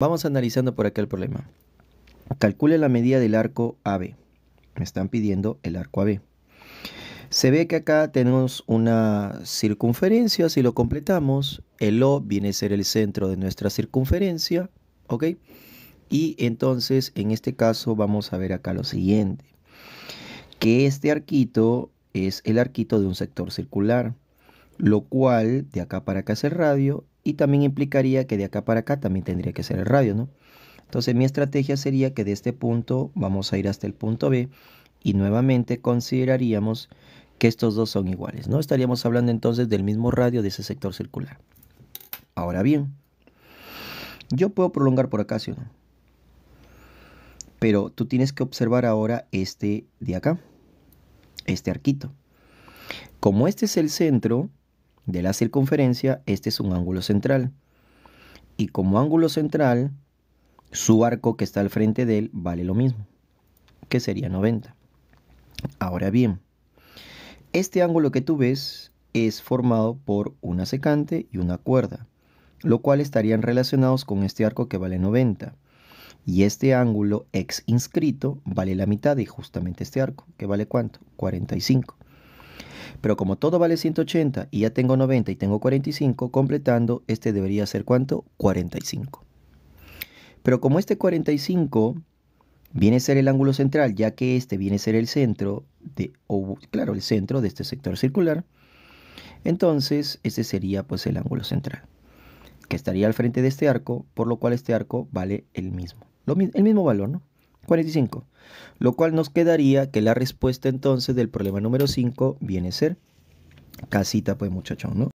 Vamos analizando por acá el problema. Calcule la medida del arco AB. Me están pidiendo el arco AB. Se ve que acá tenemos una circunferencia, si lo completamos, el O viene a ser el centro de nuestra circunferencia, ¿ok? Y entonces, en este caso, vamos a ver acá lo siguiente, que este arquito es el arquito de un sector circular, lo cual de acá para acá es el radio y también implicaría que de acá para acá también tendría que ser el radio, ¿no? Entonces mi estrategia sería que de este punto vamos a ir hasta el punto B y nuevamente consideraríamos que estos dos son iguales, ¿no? Estaríamos hablando entonces del mismo radio de ese sector circular. Ahora bien, yo puedo prolongar por acá, ¿sí no? Pero tú tienes que observar ahora este de acá, este arquito. Como este es el centro, de la circunferencia, este es un ángulo central. Y como ángulo central, su arco que está al frente de él vale lo mismo, que sería 90. Ahora bien, este ángulo que tú ves es formado por una secante y una cuerda, lo cual estarían relacionados con este arco que vale 90. Y este ángulo ex inscrito vale la mitad de justamente este arco, que vale cuánto? 45. Pero como todo vale 180 y ya tengo 90 y tengo 45, completando, este debería ser cuánto? 45. Pero como este 45 viene a ser el ángulo central, ya que este viene a ser el centro de, claro, el centro de este sector circular, entonces este sería pues el ángulo central, que estaría al frente de este arco, por lo cual este arco vale el mismo, el mismo valor, ¿no? 45. Lo cual nos quedaría que la respuesta entonces del problema número 5 viene a ser casita, pues muchachón, ¿no?